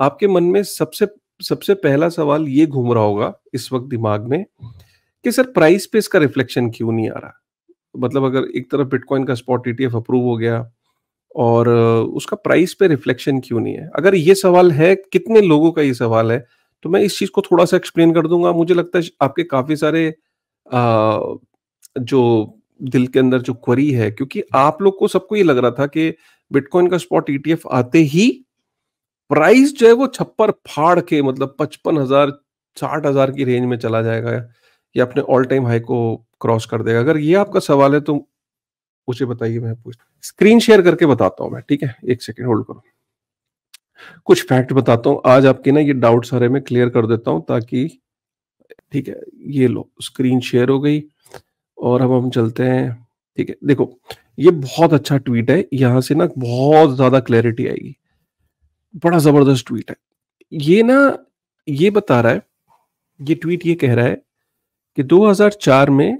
आपके मन में सबसे सबसे पहला सवाल ये घूम रहा होगा इस वक्त दिमाग में कि सर प्राइस पे इसका रिफ्लेक्शन क्यों नहीं आ रहा मतलब अगर एक तरफ बिटकॉइन का स्पॉट ईटीएफ अप्रूव हो गया और उसका प्राइस पे रिफ्लेक्शन क्यों नहीं है अगर ये सवाल है कितने लोगों का ये सवाल है तो मैं इस चीज को थोड़ा सा एक्सप्लेन कर दूंगा मुझे लगता है आपके काफी सारे आ, जो दिल के अंदर जो क्वरी है क्योंकि आप लोग को सबको ये लग रहा था कि बिटकॉइन का स्पॉट ईटीएफ e आते ही प्राइस जो है वो छप्पर फाड़ के मतलब पचपन हजार साठ हजार की रेंज में चला जाएगा या अपने ऑल टाइम हाई को क्रॉस कर देगा अगर ये आपका सवाल है तो मुझे बताइए मैं पूछ स्क्रीन शेयर करके बताता हूँ मैं ठीक है एक सेकेंड होल्ड करो कुछ फैक्ट बताता हूँ आज आपके ना ये डाउट सारे में क्लियर कर देता हूँ ताकि ठीक है ये लो स्क्रीन शेयर हो गई और अब हम चलते हैं ठीक है देखो ये बहुत अच्छा ट्वीट है यहाँ से ना बहुत ज्यादा क्लैरिटी आएगी बड़ा ज़बरदस्त ट्वीट है ये ना ये बता रहा है ये ट्वीट ये कह रहा है कि 2004 में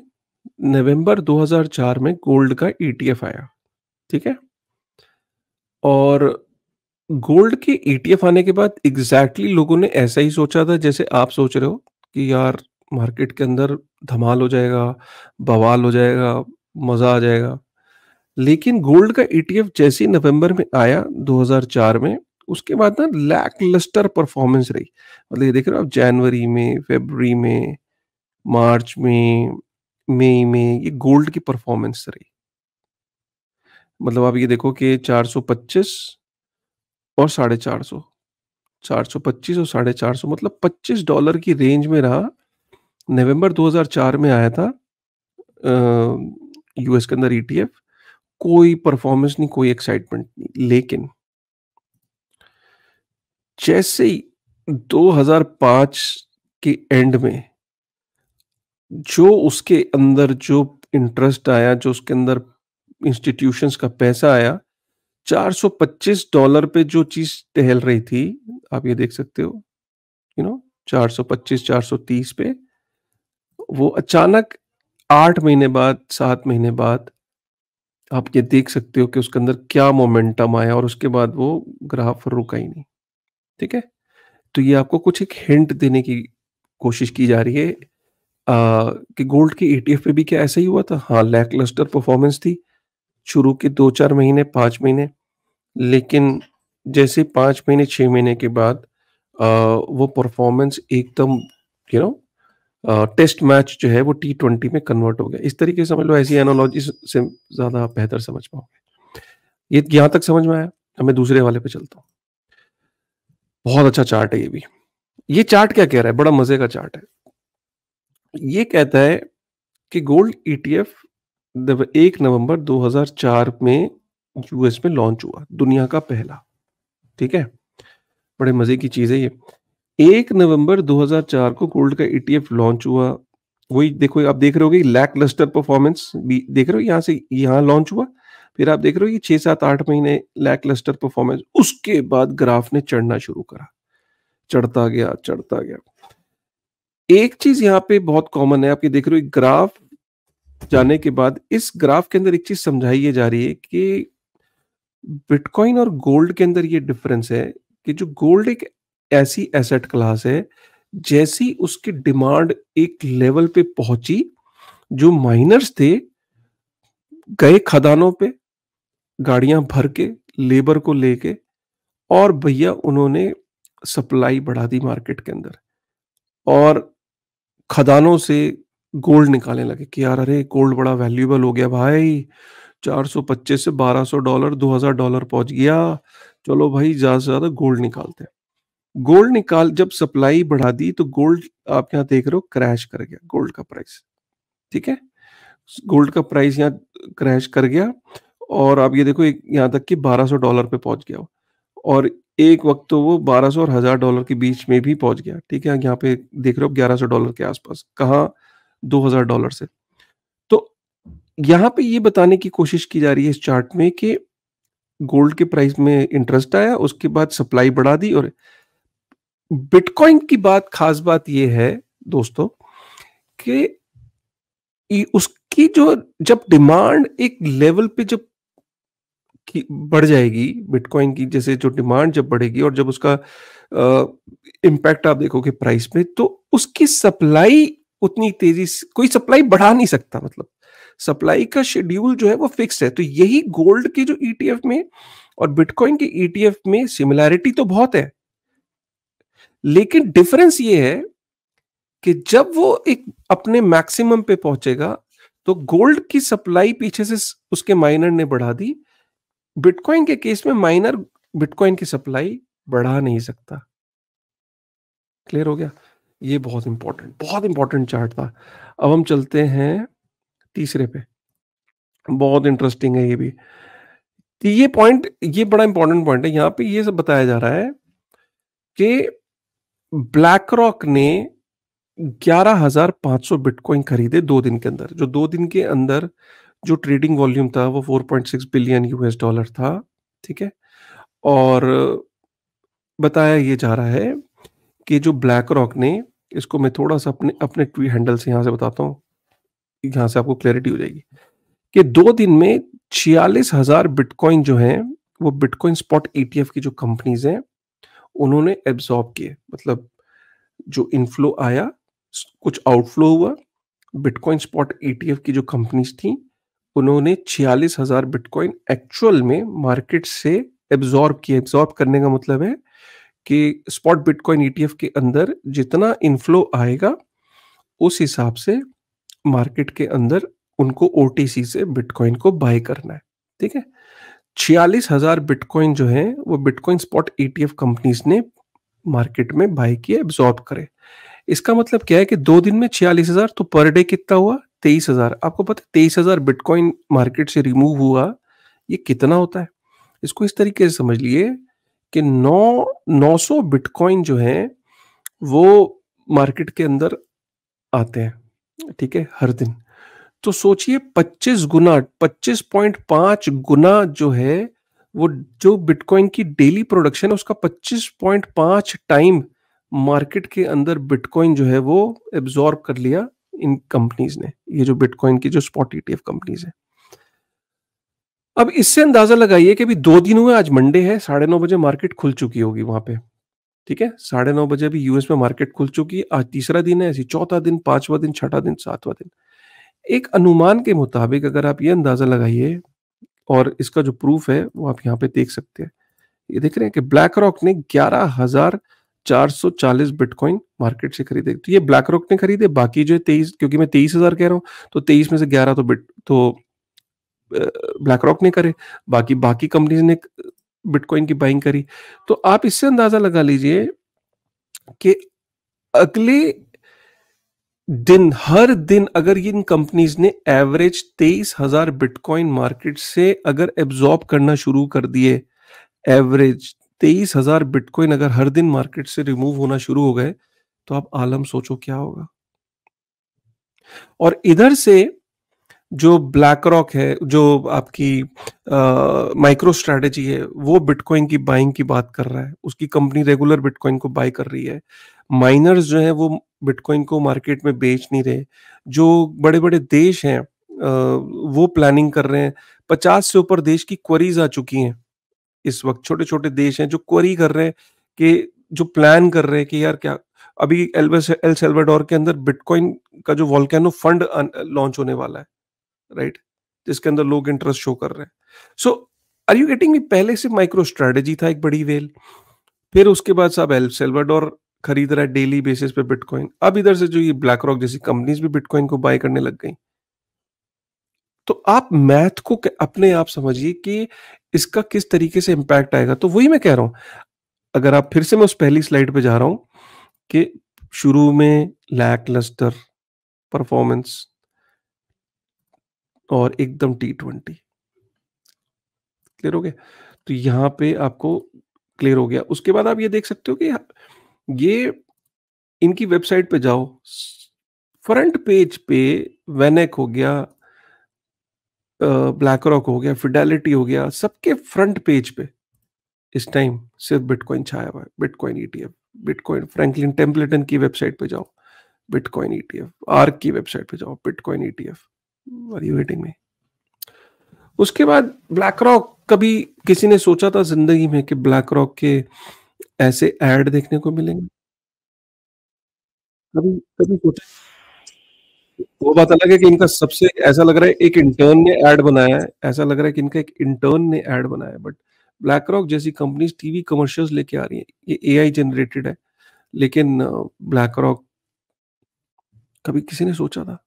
नवंबर 2004 में गोल्ड का ईटीएफ e आया ठीक है और गोल्ड के ईटीएफ e आने के बाद एग्जैक्टली exactly लोगों ने ऐसा ही सोचा था जैसे आप सोच रहे हो कि यार मार्केट के अंदर धमाल हो जाएगा बवाल हो जाएगा मज़ा आ जाएगा लेकिन गोल्ड का ईटीएफ e जैसे ही नवंबर में आया 2004 में उसके बाद ना लैक लस्टर परफॉर्मेंस रही मतलब ये देख रहे हो आप जनवरी में फेबररी में मार्च में मई में ये गोल्ड की परफॉर्मेंस रही मतलब आप ये देखो कि 425 और साढ़े चार सौ चार सौ पच्चीस और साढ़े चार सौ मतलब पच्चीस डॉलर की रेंज में रहा नवंबर 2004 में आया था यूएस के अंदर ईटीएफ e कोई परफॉर्मेंस नहीं कोई एक्साइटमेंट नहीं लेकिन जैसे ही 2005 के एंड में जो उसके अंदर जो इंटरेस्ट आया जो उसके अंदर इंस्टीट्यूशंस का पैसा आया 425 डॉलर पे जो चीज टहल रही थी आप ये देख सकते हो यू नो 425 430 पे वो अचानक आठ महीने बाद सात महीने बाद आप ये देख सकते हो कि उसके अंदर क्या मोमेंटम आया और उसके बाद वो ग्राफ रुका ही नहीं ठीक है तो ये आपको कुछ एक हिंट देने की कोशिश की जा रही है आ, कि गोल्ड के ईटीएफ e पे भी क्या ऐसा ही हुआ था हाँ लैक लस्टर परफॉर्मेंस थी शुरू के दो चार महीने पांच महीने लेकिन जैसे पांच महीने छः महीने के बाद आ, वो परफॉर्मेंस एकदम यू नो टेस्ट मैच जो है वो टी ट्वेंटी में कन्वर्ट हो गया इस तरीके समझ लो ऐसी एनोलॉजी से ज़्यादा बेहतर समझ पाओगे ये यहाँ तक समझ में आया अब मैं दूसरे वाले पे चलता हूँ बहुत अच्छा चार्ट है ये भी ये चार्ट क्या कह रहा है बड़ा मजे का चार्ट है ये कहता है कि गोल्ड ईटीएफ e एक नवंबर 2004 में यूएस में लॉन्च हुआ दुनिया का पहला ठीक है बड़े मजे की चीज है ये एक नवंबर 2004 को गोल्ड का ईटीएफ e लॉन्च हुआ वही देखो आप देख रहे हो लैक लस्टर परफॉर्मेंस देख रहे हो यहाँ से यहाँ लॉन्च हुआ फिर आप देख रहे हो कि छह सात आठ महीने लैक लस्टर परफॉर्मेंस उसके बाद ग्राफ ने चढ़ना शुरू करा चढ़ता गया चढ़ता गया एक चीज यहाँ पे बहुत कॉमन है आप ये देख रहे हो ग्राफ जाने के बाद इस ग्राफ के अंदर एक चीज समझाई जा रही है कि बिटकॉइन और गोल्ड के अंदर ये डिफरेंस है कि जो गोल्ड एक ऐसी एसेट क्लास है जैसी उसकी डिमांड एक लेवल पे पहुंची जो माइनर्स थे गए खदानों पे गाड़ियां भर के लेबर को लेके और भैया उन्होंने सप्लाई बढ़ा दी मार्केट के अंदर और खदानों से गोल्ड निकालने लगे कि यार अरे गोल्ड बड़ा वैल्यूएबल हो गया भाई 425 से 1200 डॉलर 2000 डॉलर पहुंच गया चलो भाई ज़्यादा से ज़्यादा गोल्ड निकालते हैं गोल्ड निकाल जब सप्लाई बढ़ा दी तो गोल्ड आप यहाँ देख रहे हो क्रैश कर गया गोल्ड का प्राइस ठीक है गोल्ड का प्राइस यहाँ क्रैश कर गया और आप ये देखो यहाँ तक कि 1200 डॉलर पे पहुंच गया और एक वक्त तो वो 1200 और हजार डॉलर के बीच में भी पहुंच गया ठीक है यहाँ पे देख रहे हो 1100 डॉलर के आसपास कहा 2000 डॉलर से तो यहाँ पे ये बताने की कोशिश की जा रही है इस चार्ट में कि गोल्ड के प्राइस में इंटरेस्ट आया उसके बाद सप्लाई बढ़ा दी और बिटकॉइन की बात खास बात यह है दोस्तों कि उसकी जो जब डिमांड एक लेवल पे जब की बढ़ जाएगी बिटकॉइन की जैसे जो डिमांड जब बढ़ेगी और जब उसका इम्पैक्ट आप देखोगे प्राइस पे तो उसकी सप्लाई उतनी तेजी से कोई सप्लाई बढ़ा नहीं सकता मतलब सप्लाई का शेड्यूल जो है वो फिक्स है तो यही गोल्ड के जो ईटीएफ e में और बिटकॉइन के ईटीएफ e में सिमिलैरिटी तो बहुत है लेकिन डिफरेंस ये है कि जब वो एक अपने मैक्सिमम पे पहुंचेगा तो गोल्ड की सप्लाई पीछे से उसके माइनर ने बढ़ा दी बिटकॉइन के केस में माइनर बिटकॉइन की सप्लाई बढ़ा नहीं सकता क्लियर हो गया ये बहुत इंपॉर्टेंट बहुत इंपॉर्टेंट चार्ट था अब हम चलते हैं तीसरे पे बहुत इंटरेस्टिंग है ये भी तो ये पॉइंट ये बड़ा इंपॉर्टेंट पॉइंट है यहां पे ये सब बताया जा रहा है कि ब्लैक रॉक ने 11,500 बिटकॉइन खरीदे दो दिन के अंदर जो दो दिन के अंदर जो ट्रेडिंग वॉल्यूम था वो 4.6 बिलियन यूएस डॉलर था ठीक है और बताया ये जा रहा है कि जो ब्लैक रॉक ने इसको मैं थोड़ा सा अपने अपने ट्वी हैंडल से यहाँ से बताता हूँ यहाँ से आपको क्लैरिटी हो जाएगी कि दो दिन में छियालीस हजार बिटकॉइन जो है वो बिटकॉइन स्पॉट ईटीएफ की जो कंपनीज हैं उन्होंने एब्जॉर्ब किए मतलब जो इनफ्लो आया कुछ आउटफ्लो हुआ बिटकॉइन स्पॉट ईटीएफ की जो कंपनीज थी उन्होंने छियालीस हजार बिटकॉइन एक्चुअल में मार्केट से एब्जॉर्ब किया एब्जॉर्ब करने का मतलब है कि स्पॉट बिटकॉइन ईटीएफ e के अंदर जितना इनफ्लो आएगा उस हिसाब से मार्केट के अंदर उनको ओ से बिटकॉइन को बाय करना है ठीक है छियालीस हजार बिटकॉइन जो है वो बिटकॉइन स्पॉट ईटीएफ कंपनीज ने मार्केट में बाय किए एब्जॉर्ब करे इसका मतलब क्या है कि दो दिन में छियालीस हजार तो पर डे कितना हुआ तेईस हजार आपको पता है तेईस हजार बिटकॉइन मार्केट से रिमूव हुआ ये कितना होता है इसको इस तरीके से समझ लिए कि नौ नौ सौ बिटकॉइन जो है वो मार्केट के अंदर आते हैं ठीक है हर दिन तो सोचिए पच्चीस गुना पच्चीस पॉइंट पांच गुना जो है वो जो बिटकॉइन की डेली प्रोडक्शन है उसका पच्चीस पॉइंट पांच टाइम मार्केट के अंदर बिटकॉइन जो है वो एब्जॉर्ब कर लिया इन कंपनीज ने ये जो बिटकॉइन की जो स्पॉट ईटीएफ e कंपनीज है अब इससे अंदाजा लगाइए कि अभी दो दिन हुए आज मंडे है साढ़े नौ बजे मार्केट खुल चुकी होगी वहां पे ठीक है साढ़े नौ बजे अभी यूएस में मार्केट खुल चुकी है आज तीसरा दिन है ऐसी चौथा दिन पांचवा दिन छठा दिन सातवा दिन एक अनुमान के मुताबिक अगर आप ये अंदाजा लगाइए और इसका जो प्रूफ है वो आप यहाँ पे देख सकते हैं ये देख रहे हैं कि ब्लैक रॉक ने ग्यारह बिटकॉइन मार्केट से खरीदे तो ये ब्लैक रॉक ने खरीदे बाकी जो है तेईस क्योंकि मैं तेईस हजार कह रहा हूँ तो तेईस में से ग्यारह तो बिट तो ब्लैक रॉक ने करे बाकी बाकी कंपनीज ने बिटकॉइन की बाइंग करी तो आप इससे अंदाजा लगा लीजिए कि अगले दिन हर दिन अगर इन कंपनीज ने एवरेज तेईस हजार बिटकॉइन मार्केट से अगर एब्जॉर्ब करना शुरू कर दिए एवरेज तेईस हजार बिटकॉइन अगर हर दिन मार्केट से रिमूव होना शुरू हो गए तो आप आलम सोचो क्या होगा और इधर से जो ब्लैक रॉक है जो आपकी माइक्रो स्ट्रेटेजी है वो बिटकॉइन की बाइंग की बात कर रहा है उसकी कंपनी रेगुलर बिटकॉइन को बाय कर रही है माइनर्स जो है वो बिटकॉइन को मार्केट में बेच नहीं रहे जो बड़े बड़े देश हैं वो प्लानिंग कर रहे हैं पचास से ऊपर देश की क्वरीज आ चुकी हैं इस वक्त छोटे छोटे देश हैं जो क्वरी कर रहे हैं कि जो प्लान कर रहे हैं कि यार क्या अभी एल सेल्वाडोर के अंदर बिटकॉइन का जो वॉलकैनो फंड लॉन्च होने वाला है राइट जिसके अंदर लोग इंटरेस्ट शो कर रहे हैं so are you getting me पहले से माइक्रो स्ट्रेटेजी था एक बड़ी वेल फिर उसके बाद साहब एल सेल्वाडोर खरीद रहा है डेली बेसिस पे बिटकॉइन अब इधर से जो ये ब्लैक रॉक जैसी कंपनीज भी बिटकॉइन को बाय करने लग गई तो आप मैथ को अपने आप समझिए कि इसका किस तरीके से इंपैक्ट आएगा तो वही मैं कह रहा हूं अगर आप फिर से मैं उस पहली स्लाइड पे जा रहा हूं कि शुरू में लैक लस्टर परफॉर्मेंस और एकदम टी ट्वेंटी क्लियर हो गया तो यहाँ पे आपको क्लियर हो गया उसके बाद आप ये देख सकते हो कि ये इनकी वेबसाइट पे जाओ फ्रंट पेज पे वेनेक हो गया ब्लैक रॉक हो गया फिडेलिटी हो गया सबके फ्रंट पेज पे इस टाइम सिर्फ बिटकॉइन छाया हुआ है bitcoin ETF e bitcoin Franklin Templeton की वेबसाइट पे जाओ बिटकॉइन ईटीएफ आर्क की वेबसाइट पे जाओ bitcoin ETF are you waiting में उसके बाद ब्लैक रॉक कभी किसी ने सोचा था जिंदगी में कि ब्लैक रॉक के ऐसे एड देखने को मिलेंगे कभी कभी सोचा वो बात अलग है कि इनका सबसे ऐसा लग रहा है एक इंटर्न ने एड बनाया है ऐसा लग रहा है कि इनका एक इंटर्न ने एड बनाया है बट ब्लैक रॉक जैसी कंपनीज टीवी कमर्शियल्स लेके आ रही है ये एआई जनरेटेड है लेकिन ब्लैक रॉक कभी किसी ने सोचा था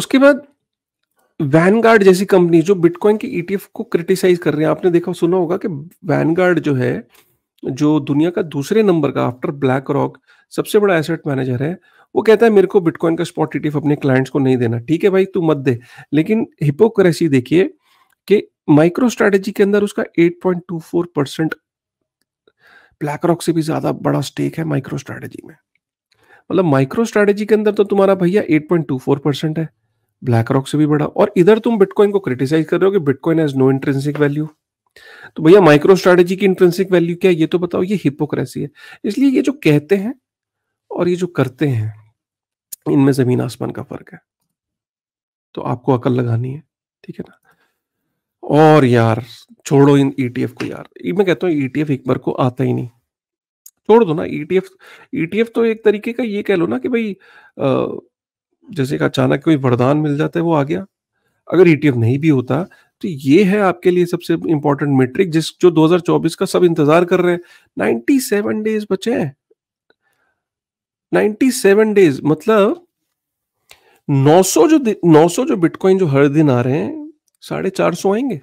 उसके बाद वैनगार्ड जैसी कंपनी जो बिटकॉइन के ईटीएफ e को क्रिटिसाइज कर रहे हैं आपने देखा सुना होगा कि वैनगार्ड जो है जो दुनिया का दूसरे नंबर का आफ्टर ब्लैक रॉक सबसे बड़ा एसेट मैनेजर है वो कहता है मेरे को बिटकॉइन का स्पॉट रिटीफ अपने क्लाइंट्स को नहीं देना ठीक है भाई तू मत दे लेकिन हिपोक्रेसी देखिए कि माइक्रो स्ट्रेटेजी के अंदर उसका 8.24 परसेंट ब्लैक रॉक से भी ज्यादा बड़ा स्टेक है माइक्रो स्ट्रेटेजी में मतलब माइक्रो स्ट्रेटेजी के अंदर तो तुम्हारा भैया 8.24 परसेंट है ब्लैक रॉक से भी बड़ा और इधर तुम बिटकॉइन को क्रिटिसाइज कर रहे हो कि bitcoin has no intrinsic value तो भैया माइक्रो स्ट्रैटेजी की इंट्रेंसिक वैल्यू क्या है ये तो बताओ ये हिपोक्रेसी है इसलिए ये जो कहते हैं और ये जो करते हैं इनमें ज़मीन आसमान का फ़र्क है तो आपको अकल लगानी है ठीक है ना और यार छोड़ो इन ईटीएफ e को यार मैं कहता हूँ ईटीएफ e एक बार को आता ही नहीं छोड़ दो ना ईटीएफ e ईटीएफ तो एक तरीके का ये कह लो ना कि भाई जैसे अचानक कोई वरदान मिल जाता है वो आ गया अगर ईटीएफ नहीं भी होता तो ये है आपके लिए सबसे इंपॉर्टेंट मेट्रिक जिस जो 2024 का सब इंतजार कर रहे हैं 97 डेज बचे हैं 97 डेज मतलब 900 जो 900 जो बिटकॉइन जो हर दिन आ रहे हैं साढ़े चार सौ आएंगे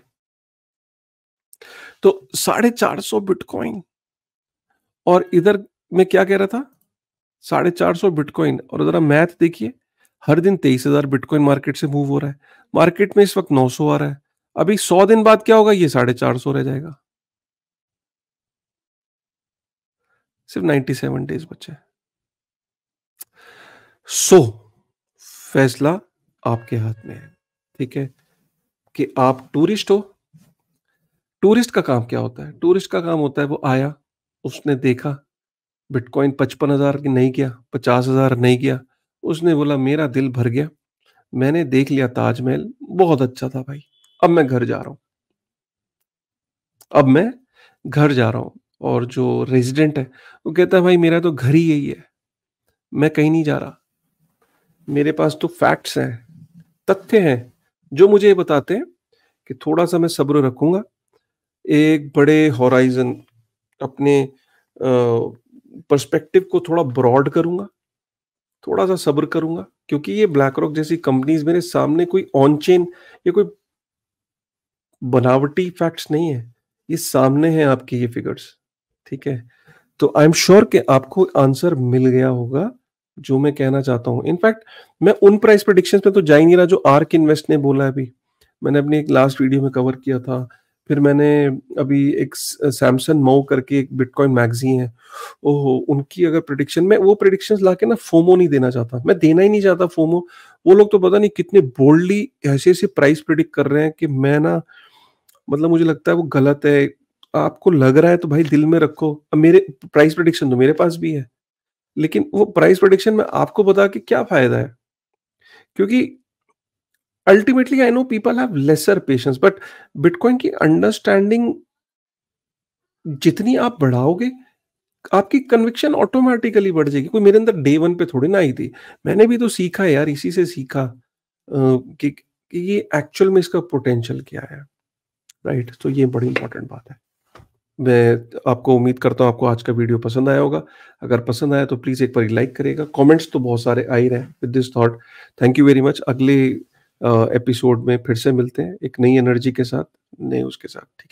तो साढ़े चार सौ बिटकॉइन और इधर मैं क्या कह रहा था साढ़े चार सौ बिटकॉइन और जरा मैथ देखिए हर दिन तेईस हजार बिटकॉइन मार्केट से मूव हो रहा है मार्केट में इस वक्त नौ सौ आ रहा है अभी सौ दिन बाद क्या होगा ये साढ़े चार सौ रह जाएगा सिर्फ नाइन्टी सेवन डेज बचे हैं सो फैसला आपके हाथ में है ठीक है कि आप टूरिस्ट हो टूरिस्ट का काम क्या होता है टूरिस्ट का काम होता है वो आया उसने देखा बिटकॉइन पचपन हजार नहीं गया पचास हजार नहीं गया उसने बोला मेरा दिल भर गया मैंने देख लिया ताजमहल बहुत अच्छा था भाई अब मैं घर जा रहा हूं अब मैं घर जा रहा हूं और जो रेजिडेंट है वो कहता है भाई मेरा तो घर ही यही है मैं कहीं नहीं जा रहा मेरे पास तो फैक्ट्स हैं तथ्य हैं जो मुझे ये बताते हैं कि थोड़ा सा मैं सब्र रखूंगा एक बड़े हॉराइजन अपने पर्सपेक्टिव को थोड़ा ब्रॉड करूंगा थोड़ा सा सब्र करूंगा क्योंकि ये ब्लैक रॉक जैसी कंपनीज मेरे सामने कोई ऑन चेन ये कोई बनावटी फैक्ट्स नहीं है ये सामने हैं आपकी ये फिगर्स ठीक है तो आई एम श्योर कि आपको आंसर मिल गया होगा जो मैं कहना चाहता हूँ इनफैक्ट मैं उन प्राइस प्रडिक्शन पे तो जा ही नहीं रहा जो आर्क इन्वेस्ट ने बोला है अभी मैंने अपनी एक लास्ट वीडियो में कवर किया था फिर मैंने अभी एक सैमसंग मऊ करके एक बिटकॉइन मैगजीन है ओहो उनकी अगर प्रडिक्शन मैं वो प्रोडिक्शन ला के ना फोमो नहीं देना चाहता मैं देना ही नहीं चाहता फोमो वो लोग तो पता नहीं कितने बोल्डली ऐसे ऐसे प्राइस प्रिडिक्ट कर रहे हैं कि मैं ना मतलब मुझे लगता है वो गलत है आपको लग रहा है तो भाई दिल में रखो अब मेरे प्राइस प्रडिक्शन तो मेरे पास भी है लेकिन वो प्राइस प्रोडिक्शन में आपको बता के क्या फायदा है क्योंकि ultimately I know people have lesser patience but bitcoin की अंडरस्टैंडिंग जितनी आप बढ़ाओगे आपकी कन्विक्शन ऑटोमेटिकली बढ़ जाएगी कोई मेरे अंदर डे वन पे थोड़ी ना आई थी मैंने भी तो सीखा यार इसी से सीखा कि, कि ये एक्चुअल में इसका पोटेंशियल क्या है राइट right? तो ये बड़ी इंपॉर्टेंट बात है मैं आपको उम्मीद करता हूँ आपको आज का वीडियो पसंद आया होगा अगर पसंद आया तो प्लीज़ एक बार लाइक करेगा कमेंट्स तो बहुत सारे आ ही रहे हैं with this thought thank you very much अगले एपिसोड में फिर से मिलते हैं एक नई एनर्जी के साथ नए उसके साथ ठीक है